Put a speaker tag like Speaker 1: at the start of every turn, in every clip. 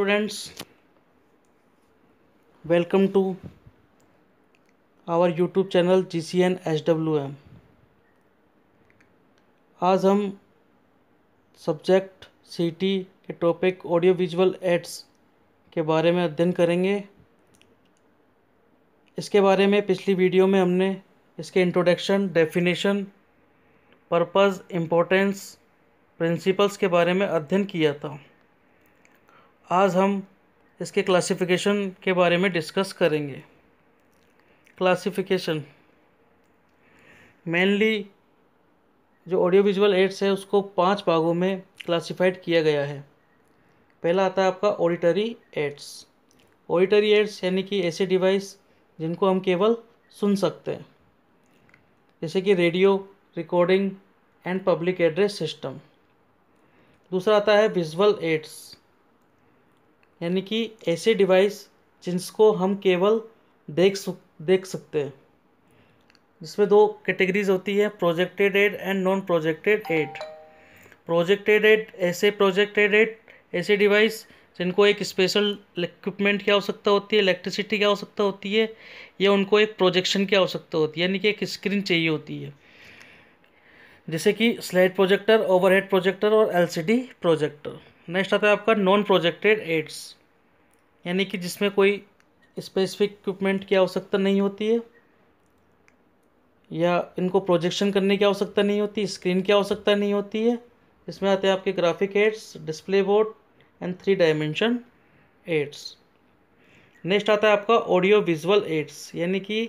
Speaker 1: Students welcome to our YouTube channel G C N H W M आज हम subject C T के topic audio visual aids के बारे में अध्ययन करेंगे इसके बारे में पिछली वीडियो में हमने इसके introduction definition purpose importance principles के बारे में अध्ययन किया था आज हम इसके क्लासिफिकेशन के बारे में डिस्कस करेंगे क्लासिफिकेशन मेनली जो ऑडियो विजुअल एड्स है उसको पांच भागों में क्लासिफाइड किया गया है पहला आता है आपका ऑडिटरी एड्स ऑडिटरी एड्स यानी कि ऐसे डिवाइस जिनको हम केवल सुन सकते हैं जैसे कि radio recording and public address system दूसरा आता है विजुअल एड्स यानी कि ऐसे डिवाइस जिसको हम केवल देख सक देख सकते हैं जिसमें दो कैटेगरीज होती है projected aid and non projected aid projected aid ऐसे प्रोजेक्टेड एड ऐसे डिवाइस जिनको एक स्पेशल इक्विपमेंट की आवश्यकता होती है इलेक्ट्रिसिटी की आवश्यकता होती है या उनको एक प्रोजेक्शन की आवश्यकता होती है यानी कि एक स्क्रीन चाहिए होती है जैसे कि स्लाइड प्रोजेक्टर ओवरहेड प्रोजेक्टर और एलसीडी प्रोजेक्टर नेक्स्ट आता है आपका नॉन प्रोजेक्टेड एड्स यानी कि जिसमें कोई स्पेसिफिक इक्विपमेंट की आवश्यकता नहीं होती है या इनको प्रोजेक्शन करने की आवश्यकता नहीं होती स्क्रीन की आवश्यकता नहीं होती है इसमें आते हैं आपके graphic aids display board and three dimension aids next आता है आपका ऑडियो विजुअल एड्स यानी कि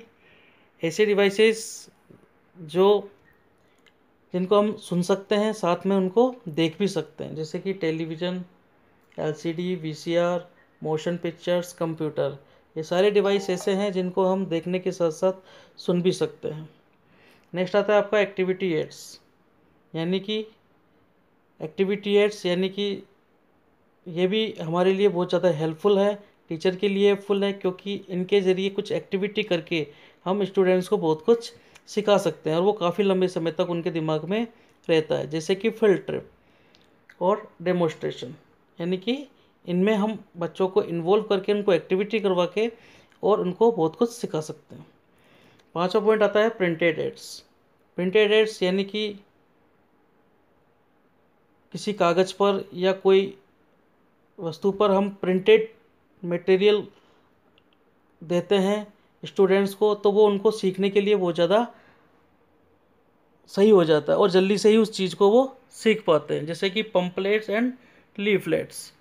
Speaker 1: ऐसे डिवाइसेस जो जिनको हम सुन सकते हैं साथ में उनको देख भी सकते हैं जैसे कि television LCD, VCR, motion pictures computer ये सारे डिवाइस ऐसे हैं जिनको हम देखने के साथ साथ सुन भी सकते हैं नेक्स्ट आता है आपका एक्टिविटी एड्स यानी कि एक्टिविटी एड्स यानी कि ये भी हमारे लिए बहुत ज़्यादा हेल्पफुल है टीचर के लिए हेल्पफुल है क्योंकि इनके ज़रिए कुछ एक्टिविटी करके हम स्टूडेंट्स को बहुत कुछ सिखा सकते हैं और वो काफ़ी लंबे समय तक उनके दिमाग में रहता है जैसे कि फील्ड ट्रिप और डेमोस्ट्रेशन यानी कि इनमें हम बच्चों को इन्वॉल्व करके उनको एक्टिविटी करवा के और उनको बहुत कुछ सिखा सकते हैं पाँचवा पॉइंट आता है प्रिंटेड एड्स प्रिंटेड एड्स यानी कि किसी कागज़ पर या कोई वस्तु पर हम प्रिंटेड मटेरियल देते हैं स्टूडेंट्स को तो वो उनको सीखने के लिए बहुत ज़्यादा सही हो जाता है और जल्दी से ही उस चीज़ को वो सीख पाते हैं जैसे कि पम्पलेट्स एंड लीफलेट्स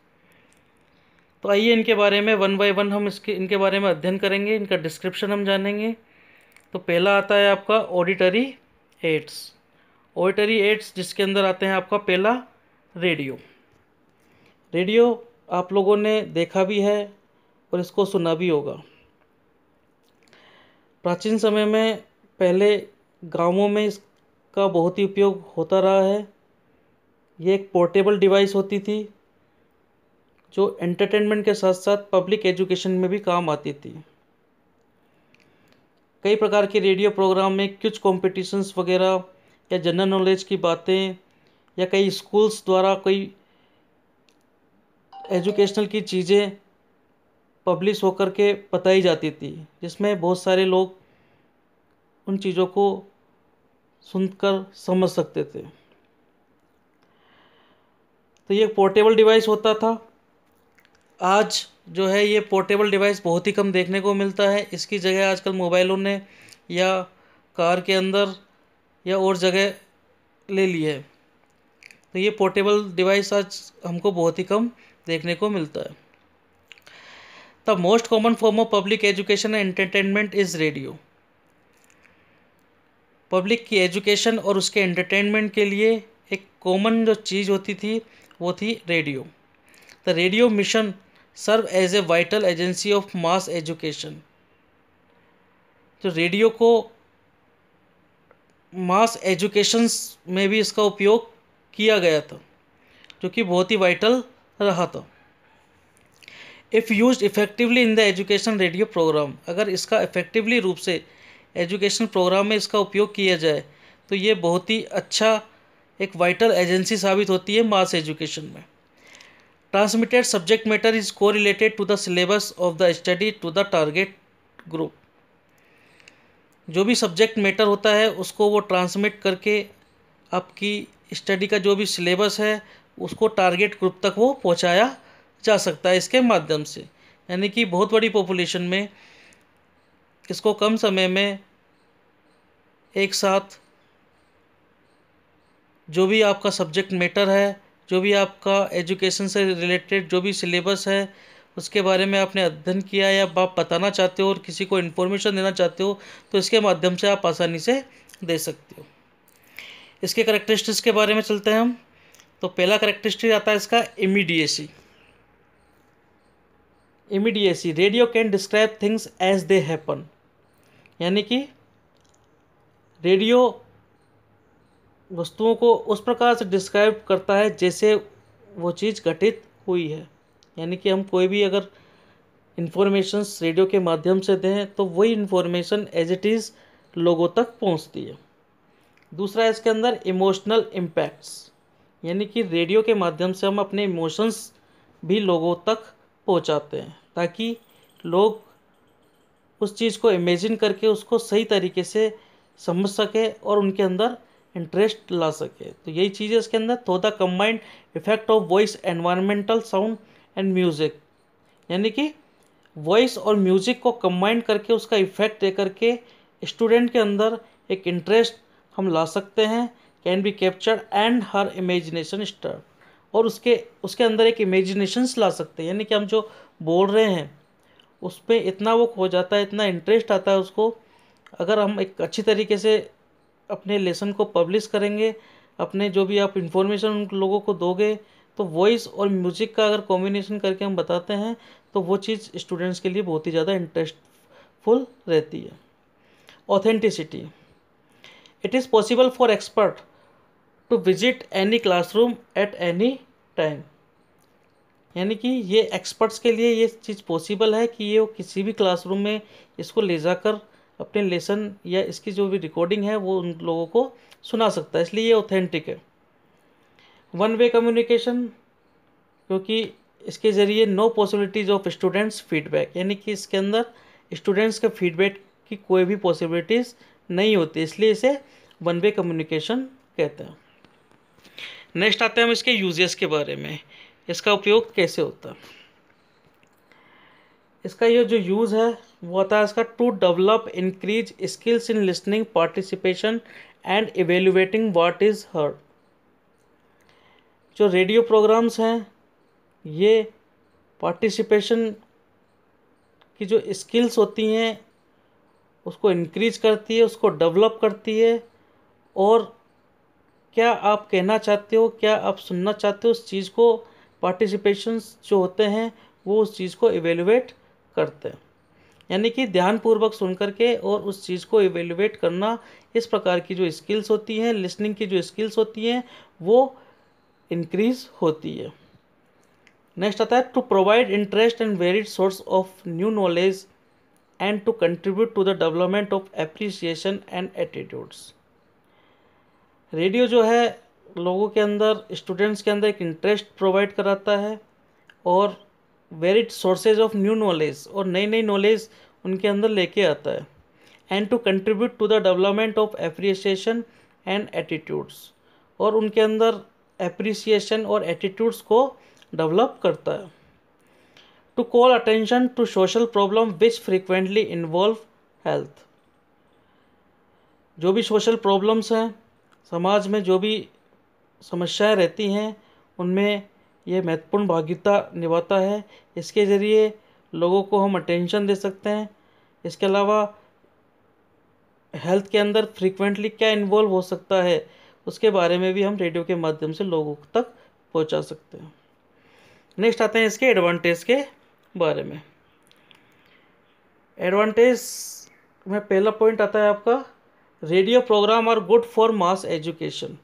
Speaker 1: तो आइए इनके बारे में वन बाय वन हम इसके इनके बारे में अध्ययन करेंगे इनका डिस्क्रिप्शन हम जानेंगे तो पहला आता है आपका ऑडिटरी एड्स ऑडिटरी एड्स जिसके अंदर आते हैं आपका पहला रेडियो रेडियो आप लोगों ने देखा भी है और इसको सुना भी होगा प्राचीन समय में पहले गांवों में इस का बहुत ही उपयोग होता रहा है ये एक पोर्टेबल डिवाइस होती थी जो एंटरटेनमेंट के साथ साथ पब्लिक एजुकेशन में भी काम आती थी कई प्रकार के रेडियो प्रोग्राम में कुछ कॉम्पिटिशन्स वगैरह या जनरल नॉलेज की बातें या कई स्कूल्स द्वारा कोई एजुकेशनल की चीज़ें पब्लिश होकर के बताई जाती थी जिसमें बहुत सारे लोग उन चीज़ों को सुनकर समझ सकते थे तो ये पोर्टेबल डिवाइस होता था आज जो है ये पोर्टेबल डिवाइस बहुत ही कम देखने को मिलता है इसकी जगह आजकल मोबाइलों ने या कार के अंदर या और जगह ले ली है तो ये पोर्टेबल डिवाइस आज हमको बहुत ही कम देखने को मिलता है the most common form of public education and entertainment is radio public की एजुकेशन और उसके एंटरटेनमेंट के लिए एक कॉमन जो चीज़ होती थी वो थी radio the radio mission serve as a vital agency of mass education तो रेडियो को मास एजुकेशन में भी इसका उपयोग किया गया था जो कि बहुत ही वाइटल रहा था if use effectively in the education radio program अगर इसका इफ़ेक्टिवली रूप से एजुकेशन प्रोग्राम में इसका उपयोग किया जाए तो ये बहुत ही अच्छा एक वाइटल एजेंसी साबित होती है मास एजुकेशन में ट्रांसमिटेड सब्जेक्ट मैटर इज को related to the syllabus of the study to the target group जो भी सब्जेक्ट मैटर होता है उसको वो ट्रांसमिट करके आपकी स्टडी का जो भी सिलेबस है उसको टारगेट ग्रुप तक वो पहुंचाया जा सकता है इसके माध्यम से यानी कि बहुत बड़ी पॉपुलेशन में इसको कम समय में एक साथ जो भी आपका सब्जेक्ट मैटर है जो भी आपका एजुकेशन से रिलेटेड जो भी सिलेबस है उसके बारे में आपने अध्ययन किया या आप बताना चाहते हो और किसी को इन्फॉर्मेशन देना चाहते हो तो इसके माध्यम से आप आसानी से दे सकते हो इसके करेक्टरिस्टिक्स के बारे में चलते हैं हम तो पहला करेक्टरिस्टिक आता है इसका immediacy immediacy radio can describe things as they happen यानी कि रेडियो वस्तुओं को उस प्रकार से डिस्क्राइब करता है जैसे वो चीज़ घटित हुई है यानी कि हम कोई भी अगर इन्फॉर्मेशंस रेडियो के माध्यम से दें तो वही इन्फॉर्मेशन एज इट इज़ लोगों तक पहुंचती है दूसरा इसके अंदर इमोशनल इम्पैक्ट्स यानी कि रेडियो के माध्यम से हम अपने इमोशंस भी लोगों तक पहुंचाते हैं ताकि लोग उस चीज़ को इमेजिन करके उसको सही तरीके से समझ सके और उनके अंदर इंटरेस्ट ला सके तो यही चीज़ है इसके अंदर तो the combined effect of voice environmental sound and music यानी कि वॉइस और म्यूज़िक को कम्बाइंड करके उसका इफेक्ट दे करके स्टूडेंट के अंदर एक इंटरेस्ट हम ला सकते हैं can be captured and her imagination stir और उसके उसके अंदर एक इमेजिनेशंस ला सकते हैं यानी कि हम जो बोल रहे हैं उस पर इतना वो खो जाता है इतना इंटरेस्ट आता है उसको अगर हम एक अच्छी तरीके से अपने लेसन को पब्लिश करेंगे अपने जो भी आप इन्फॉर्मेशन उन लोगों को दोगे तो वॉइस और म्यूज़िक का अगर कॉम्बिनेशन करके हम बताते हैं तो वो चीज़ स्टूडेंट्स के लिए बहुत ही ज़्यादा इंटरेस्टफुल रहती है authenticity it is possible for expert to visit any classroom at any time यानी कि ये एक्सपर्ट्स के लिए ये चीज़ पॉसिबल है कि ये वो किसी भी क्लासरूम में इसको ले जाकर अपने लेसन या इसकी जो भी रिकॉर्डिंग है वो उन लोगों को सुना सकता है इसलिए ये ऑथेंटिक है वन वे कम्युनिकेशन क्योंकि इसके ज़रिए no possibilities of students feedback यानी कि इसके अंदर स्टूडेंट्स के फीडबैक की कोई भी पॉसिबिलिटीज़ नहीं होती इसलिए इसे वन वे कम्युनिकेशन कहते हैं नेक्स्ट आते हैं हम इसके यूजेस के बारे में इसका उपयोग कैसे होता है इसका ये जो यूज़ है वो होता है इसका to develop increase skills in listening participation and evaluating what is heard जो रेडियो प्रोग्राम्स हैं ये पार्टिसिपेशन की जो स्किल्स होती हैं उसको इंक्रीज करती है उसको डेवलप करती है और क्या आप कहना चाहते हो क्या आप सुनना चाहते हो उस चीज़ को पार्टिसिपेशंस जो होते हैं वो उस चीज़ को इवेलुएट करते हैं यानी कि ध्यानपूर्वक सुन करके और उस चीज़ को इवेलुएट करना इस प्रकार की जो स्किल्स होती हैं लिसनिंग की जो स्किल्स होती हैं वो इंक्रीज होती है नेक्स्ट आता है to provide interest and varied source of new knowledge and to contribute to the development of appreciation and attitudes radio जो है लोगों के अंदर स्टूडेंट्स के अंदर एक इंटरेस्ट प्रोवाइड कराता है और varied sources of new knowledge और नई नई नॉलेज उनके अंदर लेके आता है and to contribute to the development of appreciation and attitudes और उनके अंदर एप्रिसिएशन और एटीट्यूड्स को डेवलप करता है to call attention to social problem which frequently involve health जो भी सोशल प्रॉब्लम्स हैं समाज में जो भी समस्याएँ रहती हैं उनमें यह महत्वपूर्ण भागीदारी निभाता है इसके ज़रिए लोगों को हम अटेंशन दे सकते हैं इसके अलावा हेल्थ के अंदर फ्रीक्वेंटली क्या इन्वॉल्व हो सकता है उसके बारे में भी हम रेडियो के माध्यम से लोगों तक पहुंचा सकते हैं नेक्स्ट आते हैं इसके एडवांटेज के बारे में एडवांटेज में पहला पॉइंट आता है आपका radio program are good for mass education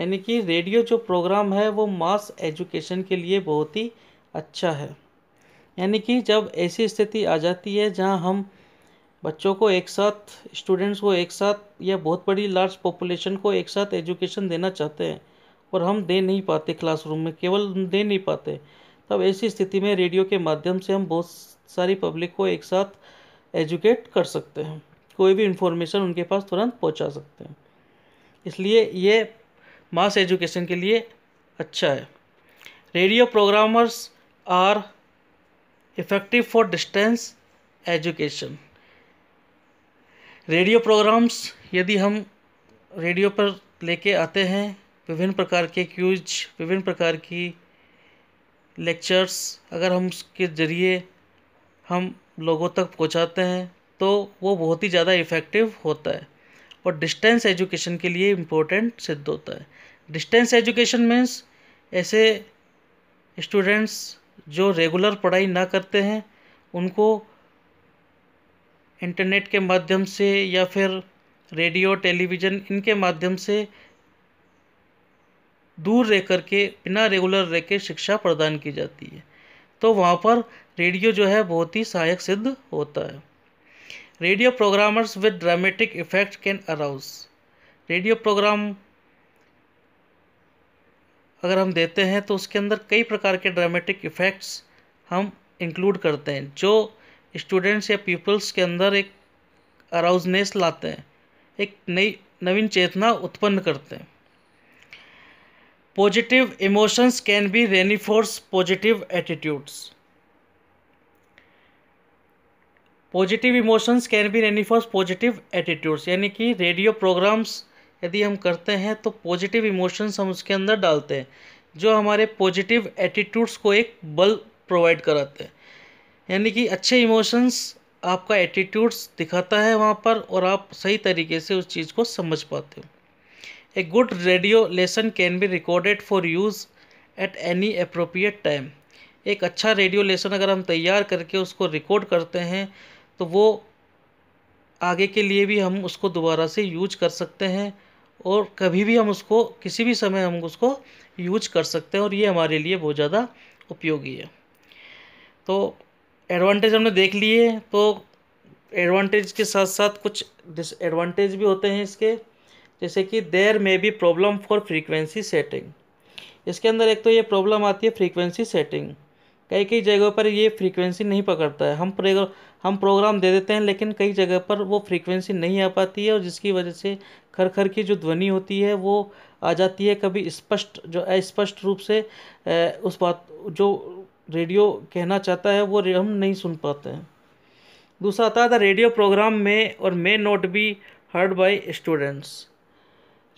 Speaker 1: यानी कि रेडियो जो प्रोग्राम है वो मास एजुकेशन के लिए बहुत ही अच्छा है यानी कि जब ऐसी स्थिति आ जाती है जहां हम बच्चों को एक साथ स्टूडेंट्स को एक साथ या बहुत बड़ी लार्ज पॉपुलेशन को एक साथ एजुकेशन देना चाहते हैं और हम दे नहीं पाते क्लासरूम में केवल दे नहीं पाते तब ऐसी स्थिति में रेडियो के माध्यम से हम बहुत सारी पब्लिक को एक साथ एजुकेट कर सकते हैं कोई भी इन्फॉर्मेशन उनके पास तुरंत पहुंचा सकते हैं इसलिए ये मास एजुकेशन के लिए अच्छा है radio programmers are effective for distance education radio programs यदि हम रेडियो पर लेके आते हैं विभिन्न प्रकार के क्यूज विभिन्न प्रकार की लेक्चर्स अगर हम उसके ज़रिए हम लोगों तक पहुंचाते हैं तो वो बहुत ही ज़्यादा इफ़ेक्टिव होता है और डिस्टेंस एजुकेशन के लिए इम्पोर्टेंट सिद्ध होता है डिस्टेंस एजुकेशन मीन्स ऐसे स्टूडेंट्स जो रेगुलर पढ़ाई ना करते हैं उनको इंटरनेट के माध्यम से या फिर रेडियो टेलीविज़न इनके माध्यम से दूर रह कर के बिना रेगुलर रह के शिक्षा प्रदान की जाती है तो वहाँ पर रेडियो जो है बहुत ही सहायक सिद्ध होता है radio programmers with dramatic effect can arouse radio program अगर हम देते हैं तो उसके अंदर कई प्रकार के ड्रामेटिक इफ़ेक्ट्स हम इंक्लूड करते हैं जो स्टूडेंट्स या पीपल्स के अंदर एक अराउजनेस लाते हैं एक नई नवीन चेतना उत्पन्न करते हैं positive emotions can be reinforce positive attitudes positive emotions can be reinforce positive attitudes यानी कि रेडियो प्रोग्राम्स यदि हम करते हैं तो पॉजिटिव इमोशंस हम उसके अंदर डालते हैं जो हमारे पॉजिटिव एटीट्यूड्स को एक बल प्रोवाइड कराते हैं यानी कि अच्छे इमोशंस आपका एटीट्यूड्स दिखाता है वहाँ पर और आप सही तरीके से उस चीज़ को समझ पाते हो a good radio lesson can be recorded for use at any appropriate time एक अच्छा रेडियो लेसन अगर हम तैयार करके उसको रिकॉर्ड करते हैं तो वो आगे के लिए भी हम उसको दोबारा से यूज कर सकते हैं और कभी भी हम उसको किसी भी समय हम उसको यूज कर सकते हैं और ये हमारे लिए बहुत ज़्यादा उपयोगी है तो एडवांटेज हमने देख लिए तो एडवांटेज के साथ साथ कुछ डिसएडवांटेज भी होते हैं इसके जैसे कि there may be problem for frequency setting इसके अंदर एक तो ये प्रॉब्लम आती है फ्रीक्वेंसी सेटिंग कई कई जगहों पर ये फ्रीक्वेंसी नहीं पकड़ता है हम प्रेगर हम प्रोग्राम दे देते हैं लेकिन कई जगह पर वो फ्रीक्वेंसी नहीं आ पाती है और जिसकी वजह से खर की जो ध्वनि होती है वो आ जाती है कभी स्पष्ट जो अस्पष्ट रूप से उस बात जो रेडियो कहना चाहता है वो हम नहीं सुन पाते हैं दूसरा आता है रेडियो प्रोग्राम में और may not be heard by students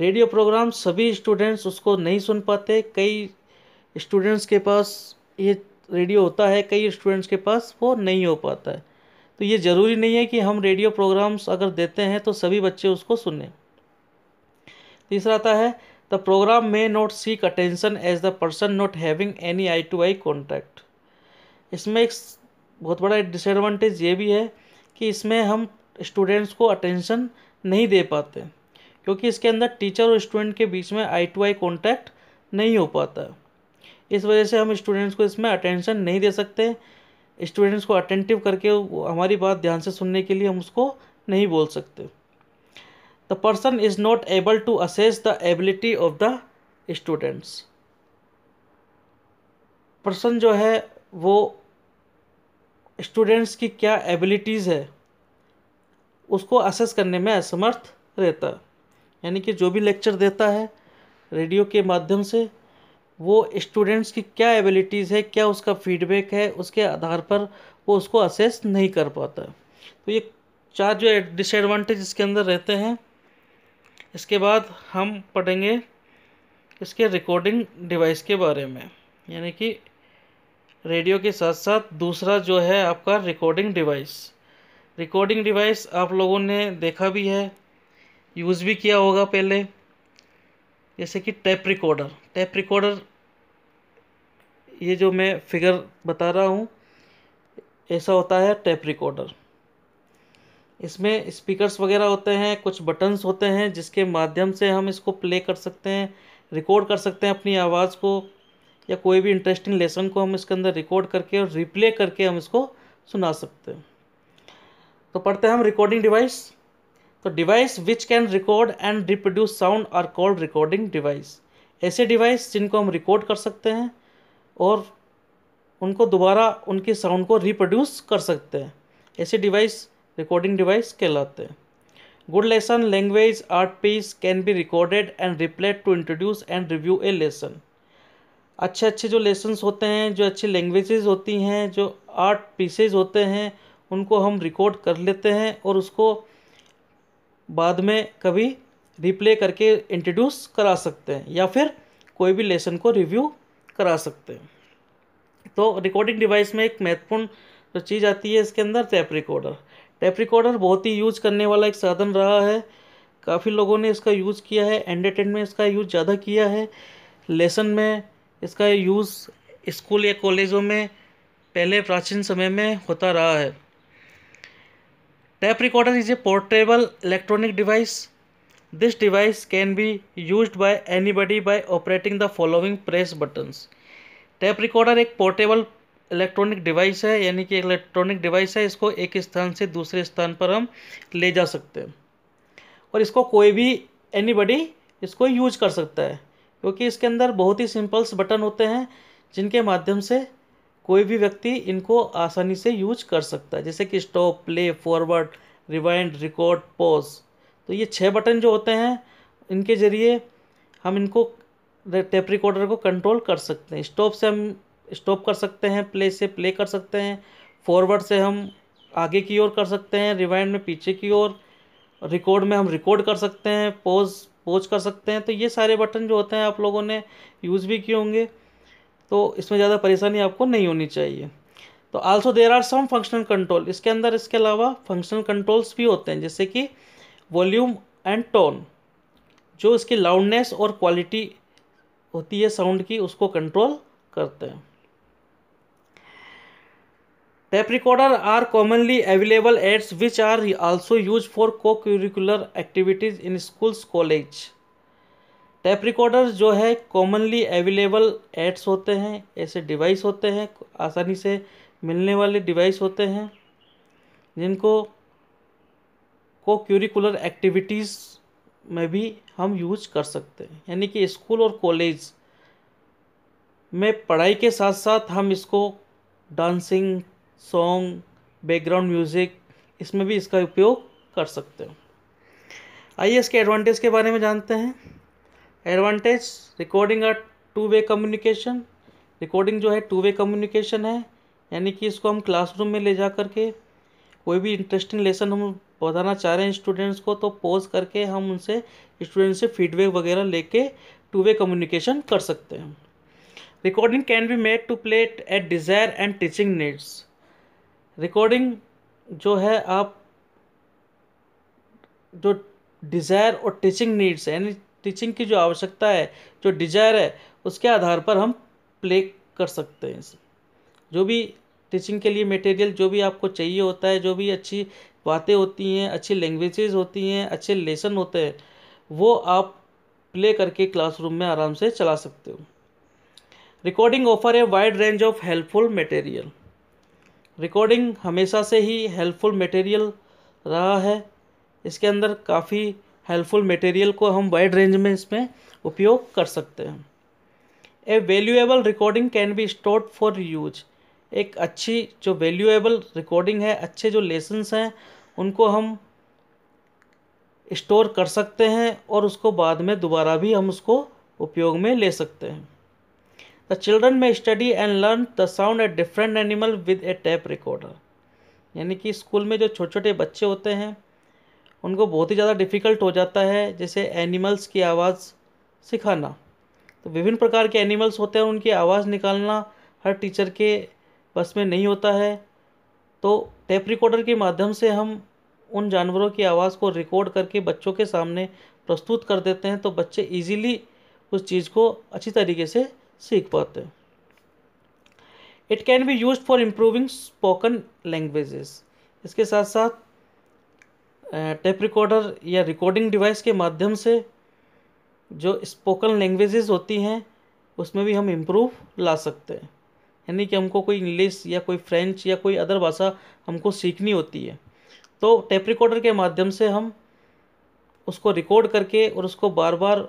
Speaker 1: radio program सभी स्टूडेंट्स उसको नहीं सुन पाते कई स्टूडेंट्स के पास ये रेडियो होता है कई स्टूडेंट्स के पास वो नहीं हो पाता है तो ये ज़रूरी नहीं है कि हम रेडियो प्रोग्राम्स अगर देते हैं तो सभी बच्चे उसको सुने तीसरा आता है the program may not seek attention as the person not having any eye to eye contact इसमें एक बहुत बड़ा डिसएडवांटेज ये भी है कि इसमें हम स्टूडेंट्स को अटेंशन नहीं दे पाते क्योंकि इसके अंदर टीचर और स्टूडेंट के बीच में आई टू आई कॉन्टैक्ट नहीं हो पाता इस वजह से हम स्टूडेंट्स को इसमें अटेंशन नहीं दे सकते स्टूडेंट्स को अटेंटिव करके हमारी बात ध्यान से सुनने के लिए हम उसको नहीं बोल सकते the person is not able to assess the ability of the students person जो है वो स्टूडेंट्स की क्या एबिलिटीज़ है उसको असेस करने में असमर्थ रहता यानी कि जो भी लेक्चर देता है रेडियो के माध्यम से वो स्टूडेंट्स की क्या एबिलिटीज़ है क्या उसका फीडबैक है उसके आधार पर वो उसको असेस नहीं कर पाता तो ये चार जो डिसएडवांटेज इसके अंदर रहते हैं इसके बाद हम पढ़ेंगे इसके रिकॉर्डिंग डिवाइस के बारे में यानी कि रेडियो के साथ साथ दूसरा जो है आपका रिकॉर्डिंग डिवाइस रिकॉर्डिंग डिवाइस आप लोगों ने देखा भी है यूज़ भी किया होगा पहले जैसे कि टैप रिकॉर्डर टैप रिकॉर्डर ये जो मैं फिगर बता रहा हूँ ऐसा होता है टेप रिकॉर्डर इसमें स्पीकर्स वगैरह होते हैं कुछ बटन्स होते हैं जिसके माध्यम से हम इसको प्ले कर सकते हैं रिकॉर्ड कर सकते हैं अपनी आवाज़ को या कोई भी इंटरेस्टिंग लेसन को हम इसके अंदर रिकॉर्ड करके और रिप्ले करके हम इसको सुना सकते हैं तो पढ़ते हैं हम रिकॉर्डिंग डिवाइस तो device which can record and reproduce sound are called recording device ऐसे डिवाइस जिनको हम रिकॉर्ड कर सकते हैं और उनको दोबारा उनके साउंड को रिप्रोड्यूस कर सकते हैं ऐसे डिवाइस रिकॉर्डिंग डिवाइस कहलाते हैं good lesson language art piece can be recorded and replayed to introduce and review a lesson अच्छे अच्छे जो लेसन्स होते हैं जो अच्छी लैंग्वेजेस होती हैं जो आर्ट पीसेज होते हैं उनको हम रिकॉर्ड कर लेते हैं और उसको बाद में कभी रिप्ले करके इंट्रोड्यूस करा सकते हैं या फिर कोई भी लेसन को रिव्यू करा सकते हैं तो रिकॉर्डिंग डिवाइस में एक महत्वपूर्ण जो चीज़ आती है इसके अंदर टैप रिकॉर्डर टैप रिकॉर्डर बहुत ही यूज करने वाला एक साधन रहा है काफ़ी लोगों ने इसका यूज़ किया है एंटरटेनमेंट में इसका यूज़ ज़्यादा किया है लेसन में इसका यूज़ स्कूल या कॉलेजों में पहले प्राचीन समय में होता रहा है tape recorder is a portable electronic device this device can be use by anybody by operating the following press buttons tape recorder एक पोर्टेबल इलेक्ट्रॉनिक डिवाइस है यानी कि इलेक्ट्रॉनिक डिवाइस है इसको एक स्थान से दूसरे स्थान पर हम ले जा सकते हैं और इसको कोई भी एनीबडी इसको यूज कर सकता है क्योंकि इसके अंदर बहुत ही सिंपल्स बटन होते हैं जिनके माध्यम से कोई भी व्यक्ति इनको आसानी से यूज कर सकता है जैसे कि stop play forward rewind record pause तो ये छः बटन जो होते हैं इनके ज़रिए हम इनको टेप रिकॉर्डर को कंट्रोल कर सकते हैं स्टॉप से हम स्टॉप कर सकते हैं प्ले से प्ले कर सकते हैं फॉरवर्ड से हम आगे की ओर कर सकते हैं रिवाइंड में पीछे की ओर रिकॉर्ड में हम रिकॉर्ड कर सकते हैं पोज पोज कर सकते हैं तो ये सारे बटन जो होते हैं आप लोगों ने यूज़ भी किए होंगे तो इसमें ज़्यादा परेशानी आपको नहीं होनी चाहिए तो also there are some functional control इसके अंदर इसके अलावा फंक्शनल कंट्रोल्स भी होते हैं जैसे कि वॉल्यूम एंड टोन जो इसकी लाउडनेस और क्वालिटी होती है साउंड की उसको कंट्रोल करते हैं tape recorder are commonly available aids which are also use for co curricular activities in schools college tape recorder जो है कॉमनली अवेलेबल एड्स होते हैं ऐसे डिवाइस होते हैं आसानी से मिलने वाले डिवाइस होते हैं जिनको को क्यूरिकुलर एक्टिविटीज़ में भी हम यूज कर सकते हैं यानी कि स्कूल और कॉलेज में पढ़ाई के साथ साथ हम इसको डांसिंग सॉन्ग बैकग्राउंड म्यूज़िक इसमें भी इसका उपयोग कर सकते हैं आइए इसके एडवांटेज के बारे में जानते हैं advantage recording are two way communication recording जो है टू वे कम्युनिकेशन है यानी कि इसको हम क्लासरूम में ले जा कर के कोई भी इंटरेस्टिंग लेसन हम बताना चाह रहे हैं स्टूडेंट्स को तो पोज करके हम उनसे स्टूडेंट से फीडबैक वगैरह लेके टू वे कम्युनिकेशन कर सकते हैं recording can be made to played at desire and teaching needs recording जो है आप जो डिज़ायर और टीचिंग नीड्स है यानी टीचिंग की जो आवश्यकता है जो डिज़ायर है उसके आधार पर हम प्ले कर सकते हैं जो भी टीचिंग के लिए मटेरियल जो भी आपको चाहिए होता है जो भी अच्छी बातें होती हैं अच्छी लैंग्वेजेज होती हैं अच्छे लेसन होते हैं वो आप प्ले करके क्लासरूम में आराम से चला सकते हो रिकॉर्डिंग ऑफर है wide range of helpful material recording हमेशा से ही हेल्पफुल मटेरियल रहा है इसके अंदर काफ़ी हेल्पफुल मटेरियल को हम वाइड रेंज में इसमें उपयोग कर सकते हैं a valuable recording can be stored for use एक अच्छी जो वैल्यूएबल रिकॉर्डिंग है अच्छे जो लेसन्स हैं उनको हम स्टोर कर सकते हैं और उसको बाद में दोबारा भी हम उसको उपयोग में ले सकते हैं the children may study and learn the sound at different animal with a tape recorder यानी कि स्कूल में जो छोटे छोटे बच्चे होते हैं उनको बहुत ही ज़्यादा डिफ़िकल्ट हो जाता है जैसे एनिमल्स की आवाज़ सिखाना तो विभिन्न प्रकार के एनिमल्स होते हैं उनकी आवाज़ निकालना हर टीचर के बस में नहीं होता है तो टेप रिकॉर्डर के माध्यम से हम उन जानवरों की आवाज़ को रिकॉर्ड करके बच्चों के सामने प्रस्तुत कर देते हैं तो बच्चे इजीली उस चीज़ को अच्छी तरीके से सीख पाते हैं it can be use for improving spoken languages इसके साथ साथ टेप रिकॉर्डर या रिकॉर्डिंग डिवाइस के माध्यम से जो स्पोकन लैंग्वेजेस होती हैं उसमें भी हम इम्प्रूव ला सकते हैं यानी कि हमको कोई इंग्लिश या कोई फ्रेंच या कोई अदर भाषा हमको सीखनी होती है तो टेप रिकॉर्डर के माध्यम से हम उसको रिकॉर्ड करके और उसको बार बार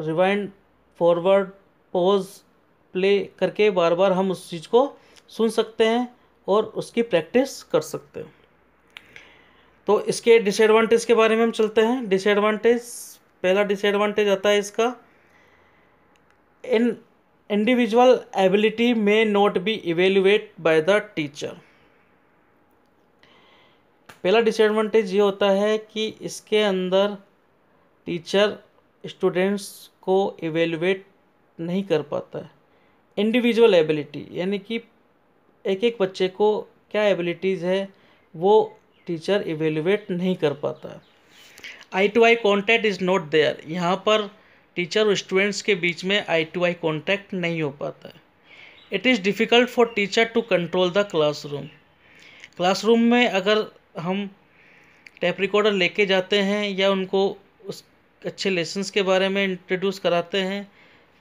Speaker 1: रिवाइंड फॉरवर्ड पोज प्ले करके बार बार हम उस चीज़ को सुन सकते हैं और उसकी प्रैक्टिस कर सकते हैं तो इसके डिसएडवांटेज के बारे में हम चलते हैं डिसएडवांटेज पहला डिसएडवांटेज आता है इसका in individual ability may not be evaluate by the teacher पहला डिसएडवांटेज ये होता है कि इसके अंदर टीचर स्टूडेंट्स को इवेल्युएट नहीं कर पाता है इंडिविजुअल एबिलिटी यानी कि एक एक बच्चे को क्या एबिलिटीज़ है वो टीचर इवेल्युएट नहीं कर पाता eye to eye contact is not there यहाँ पर टीचर और स्टूडेंट्स के बीच में आई टू आई कॉन्टैक्ट नहीं हो पाता है it is difficult for teacher to control the classroom classroom में अगर हम टेप रिकॉर्डर लेके जाते हैं या उनको उस अच्छे लेसन्स के बारे में इंट्रोड्यूस कराते हैं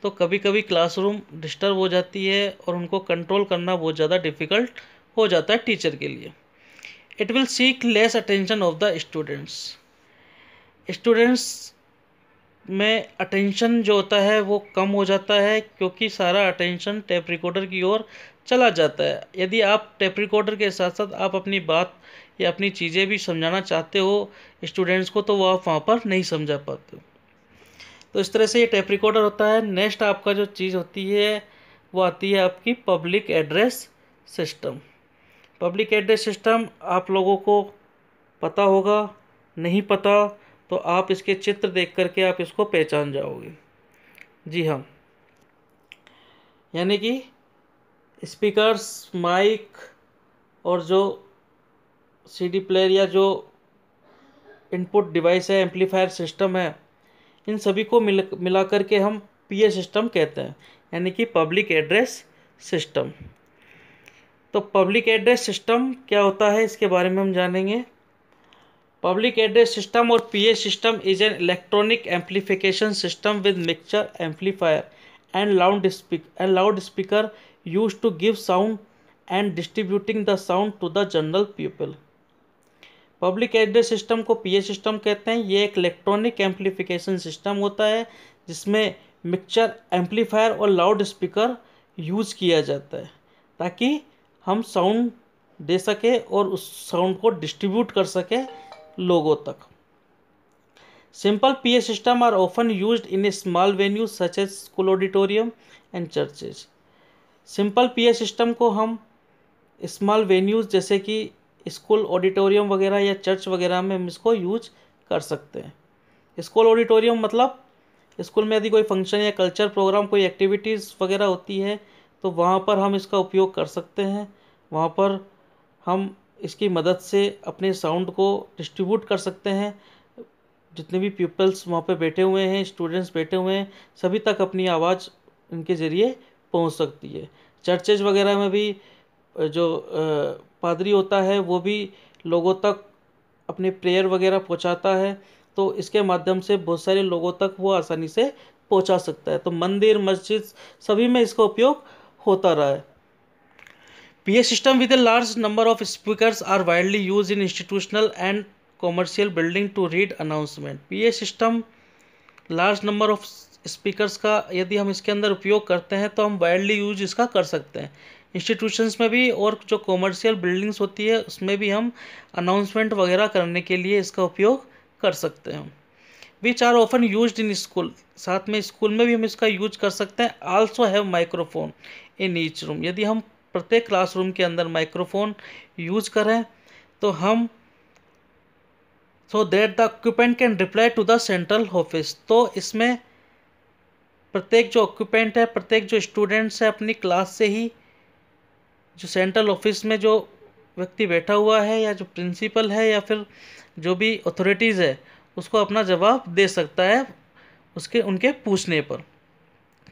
Speaker 1: तो कभी कभी क्लासरूम डिस्टर्ब हो जाती है और उनको कंट्रोल करना बहुत ज़्यादा डिफ़िकल्ट हो जाता है टीचर के लिए it will seek less attention of the students students में अटेंशन जो होता है वो कम हो जाता है क्योंकि सारा अटेंशन टेप रिकॉर्डर की ओर चला जाता है यदि आप टेप रिकॉर्डर के साथ साथ आप अपनी बात या अपनी चीज़ें भी समझाना चाहते हो स्टूडेंट्स को तो वो आप वहाँ पर नहीं समझा पाते तो इस तरह से ये टेप रिकॉर्डर होता है नेक्स्ट आपका जो चीज़ होती है वो आती है आपकी public address system public address system आप लोगों को पता होगा नहीं पता तो आप इसके चित्र देख करके आप इसको पहचान जाओगे जी हाँ यानी कि स्पीकर्स माइक और जो सीडी प्लेयर या जो इनपुट डिवाइस है एम्पलीफायर सिस्टम है इन सभी को मिल मिला करके हम पीए सिस्टम कहते हैं यानी कि पब्लिक एड्रेस सिस्टम तो पब्लिक एड्रेस सिस्टम क्या होता है इसके बारे में हम जानेंगे पब्लिक एड्रेस सिस्टम और PA system is an electronic amplification system with mixture amplifier and loud speak and loud speaker use to give sound and distributing the sound to the general people public address system को PA system कहते हैं ये एक electronic amplification system होता है जिसमें mixture amplifier और loud speaker use किया जाता है ताकि हम साउंड दे सकें और उस साउंड को डिस्ट्रीब्यूट कर सकें लोगों तक PA system are often use in a small venue such as school auditorium and churches simple PA system को हम स्मॉल वेन्यूज़ जैसे कि स्कूल ऑडिटोरियम वगैरह या चर्च वगैरह में हम इसको यूज कर सकते हैं स्कूल ऑडिटोरियम मतलब स्कूल में यदि कोई फंक्शन या कल्चर प्रोग्राम कोई एक्टिविटीज़ वगैरह होती है तो वहाँ पर हम इसका उपयोग कर सकते हैं वहाँ पर हम इसकी मदद से अपने साउंड को डिस्ट्रीब्यूट कर सकते हैं जितने भी पीपल्स वहाँ पे बैठे हुए हैं स्टूडेंट्स बैठे हुए हैं सभी तक अपनी आवाज़ इनके ज़रिए पहुँच सकती है चर्चेज वगैरह में भी जो पादरी होता है वो भी लोगों तक अपने प्रेयर वगैरह पहुँचाता है तो इसके माध्यम से बहुत सारे लोगों तक वो आसानी से पहुँचा सकता है तो मंदिर मस्जिद सभी में इसका उपयोग होता रहा है PA system with a large number of speakers are widely used in institutional and commercial building to read announcement. PA system large number of speakers का यदि हम इसके अंदर उपयोग करते हैं तो हम वाइडली यूज इसका कर सकते हैं इंस्टीट्यूशंस में भी और जो कॉमर्शियल बिल्डिंग्स होती है उसमें भी हम अनाउंसमेंट वगैरह करने के लिए इसका उपयोग कर सकते हैं which are often use in school साथ में स्कूल में भी हम इसका यूज कर सकते हैं also have microphone in each room यदि हम प्रत्येक क्लासरूम के अंदर माइक्रोफोन यूज करें तो हम so that the occupant can reply to the central office तो इसमें प्रत्येक जो ऑक्यूपेंट है प्रत्येक जो स्टूडेंट्स है अपनी क्लास से ही जो सेंट्रल ऑफिस में जो व्यक्ति बैठा हुआ है या जो प्रिंसिपल है या फिर जो भी अथॉरिटीज़ है उसको अपना जवाब दे सकता है उसके उनके पूछने पर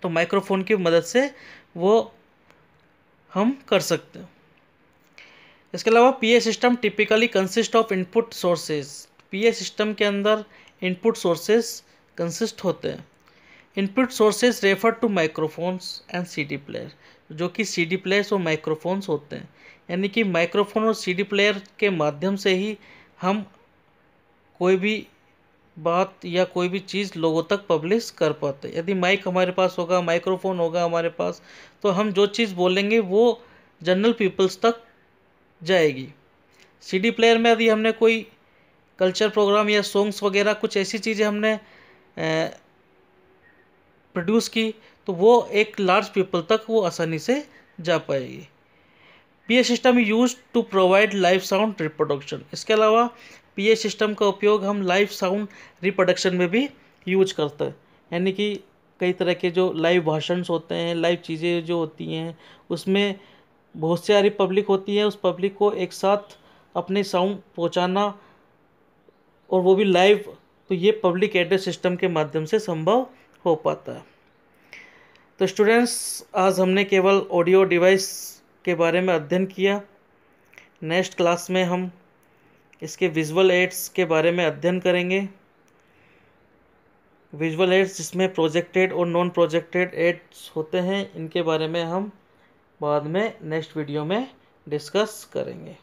Speaker 1: तो माइक्रोफोन की मदद से वो हम कर सकते हैं इसके अलावा PA system typically consist of input sources PA system के अंदर इनपुट सोर्सेज कंसिस्ट होते हैं input sources refer to microphones and CD player जो कि सीडी प्लेयर्स और माइक्रोफोन्स होते हैं यानी कि माइक्रोफोन और सीडी प्लेयर के माध्यम से ही हम कोई भी बात या कोई भी चीज़ लोगों तक पब्लिश कर पाते यदि माइक हमारे पास होगा माइक्रोफोन होगा हमारे पास तो हम जो चीज़ बोलेंगे वो जनरल पीपल्स तक जाएगी सीडी प्लेयर में यदि हमने कोई कल्चर प्रोग्राम या सॉन्ग्स वगैरह कुछ ऐसी चीज़ें हमने प्रोड्यूस की तो वो एक लार्ज पीपल तक वो आसानी से जा पाएगी P system use to provide live sound reproduction इसके अलावा पीए सिस्टम का उपयोग हम लाइव साउंड रिप्रोडक्शन में भी यूज करते हैं यानी कि कई तरह के जो लाइव भाषण होते हैं लाइव चीज़ें जो होती हैं उसमें बहुत सारी पब्लिक होती है उस पब्लिक को एक साथ अपने साउंड पहुंचाना और वो भी लाइव तो ये पब्लिक एड्रेस सिस्टम के माध्यम से संभव हो पाता है तो स्टूडेंट्स आज हमने केवल ऑडियो डिवाइस के बारे में अध्ययन किया नेक्स्ट क्लास में हम इसके विजुअल एड्स के बारे में अध्ययन करेंगे विजुअल एड्स जिसमें प्रोजेक्टेड और नॉन प्रोजेक्टेड एड्स होते हैं इनके बारे में हम बाद में नेक्स्ट वीडियो में डिस्कस करेंगे